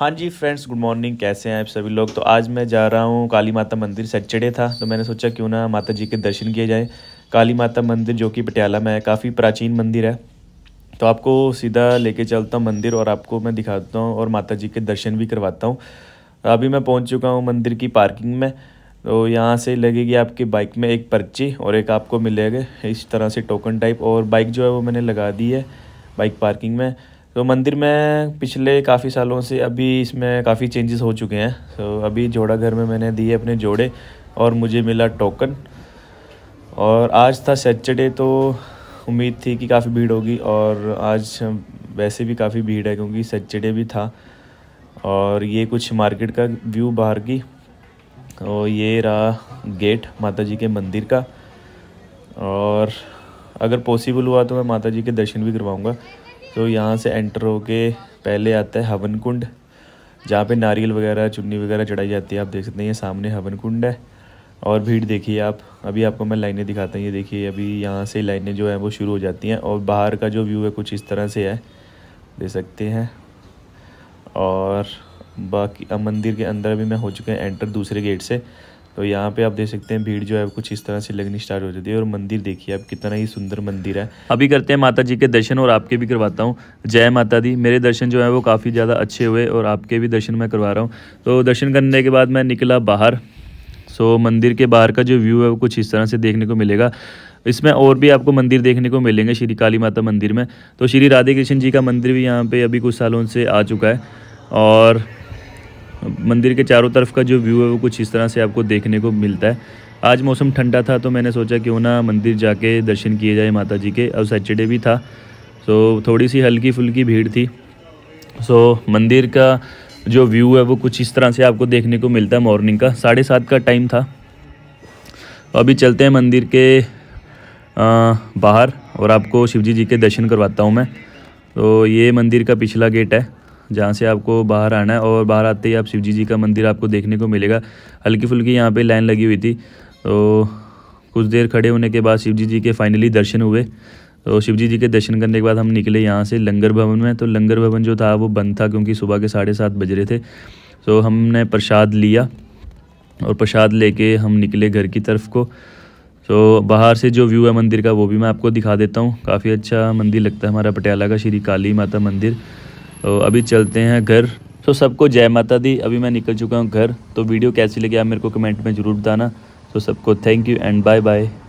हाँ जी friends good morning कैसे हैं आप सभी लोग तो आज मैं जा रहा हूँ काली माता मंदिर सैचरडे था तो मैंने सोचा क्यों ना माता जी के दर्शन किए जाए काली माता मंदिर जो कि पटियाला में है काफ़ी प्राचीन मंदिर है तो आपको सीधा लेके चलता हूँ मंदिर और आपको मैं दिखाता हूँ और माता जी के दर्शन भी करवाता हूँ अभी मैं पहुँच चुका हूँ मंदिर की पार्किंग में तो यहाँ से लगेगी आपकी बाइक में एक पर्ची और एक आपको मिलेगा इस तरह से टोकन टाइप और बाइक जो है वो मैंने लगा दी है बाइक पार्किंग में तो मंदिर में पिछले काफ़ी सालों से अभी इसमें काफ़ी चेंजेस हो चुके हैं तो अभी जोड़ा घर में मैंने दिए अपने जोड़े और मुझे मिला टोकन और आज था सैटरडे तो उम्मीद थी कि काफ़ी भीड़ होगी और आज वैसे भी काफ़ी भीड़ है क्योंकि सैटरडे भी था और ये कुछ मार्केट का व्यू बाहर की और ये रहा गेट माता जी के मंदिर का और अगर पॉसिबल हुआ तो मैं माता जी के दर्शन भी करवाऊँगा तो यहाँ से एंटर हो के पहले आता है हवन कुंड जहाँ पर नारियल वगैरह चुन्नी वगैरह चढ़ाई जाती है आप देख सकते हैं ये सामने हवन कुंड है और भीड़ देखिए आप अभी आपको मैं लाइनें दिखाता हूँ ये देखिए अभी यहाँ से लाइनें जो हैं वो शुरू हो जाती हैं और बाहर का जो व्यू है कुछ इस तरह से है दे सकते हैं और बाकी अब मंदिर के अंदर भी मैं हो चुका हूँ एंटर दूसरे गेट से तो यहाँ पे आप देख सकते हैं भीड़ जो है कुछ इस तरह से लगनी स्टार्ट हो जाती है और मंदिर देखिए आप कितना ही सुंदर मंदिर है अभी करते हैं माता जी के दर्शन और आपके भी करवाता हूँ जय माता दी मेरे दर्शन जो है वो काफ़ी ज़्यादा अच्छे हुए और आपके भी दर्शन मैं करवा रहा हूँ तो दर्शन करने के बाद मैं निकला बाहर सो मंदिर के बाहर का जो व्यू है वो कुछ इस तरह से देखने को मिलेगा इसमें और भी आपको मंदिर देखने को मिलेंगे श्री काली माता मंदिर में तो श्री राधे कृष्ण जी का मंदिर भी यहाँ पे अभी कुछ सालों से आ चुका है और मंदिर के चारों तरफ का जो व्यू है वो कुछ इस तरह से आपको देखने को मिलता है आज मौसम ठंडा था तो मैंने सोचा क्यों ना मंदिर जाके दर्शन किए जाए माता जी के अब सैटरडे भी था तो थोड़ी सी हल्की फुल्की भीड़ थी सो मंदिर का जो व्यू है वो कुछ इस तरह से आपको देखने को मिलता है मॉर्निंग का साढ़े सात का टाइम था अभी चलते हैं मंदिर के बाहर और आपको शिवजी जी के दर्शन करवाता हूँ मैं तो ये मंदिर का पिछला गेट है जहाँ से आपको बाहर आना है और बाहर आते ही आप शिव जी जी का मंदिर आपको देखने को मिलेगा हल्की फुल्की यहाँ पर लाइन लगी हुई थी तो कुछ देर खड़े होने के बाद शिव जी जी के फाइनली दर्शन हुए तो शिव जी जी के दर्शन करने के बाद हम निकले यहाँ से लंगर भवन में तो लंगर भवन जो था वो बंद था क्योंकि सुबह के साढ़े सात बज रहे थे तो हमने प्रसाद लिया और प्रसाद लेके हम निकले घर की तरफ को तो बाहर से जो व्यू है मंदिर का वो भी मैं आपको दिखा देता हूँ काफ़ी अच्छा मंदिर लगता है हमारा पटियाला का श्री काली माता मंदिर तो अभी चलते हैं घर तो सबको जय माता दी अभी मैं निकल चुका हूँ घर तो वीडियो कैसी लगी आप मेरे को कमेंट में ज़रूर बताना तो सबको thank you and bye bye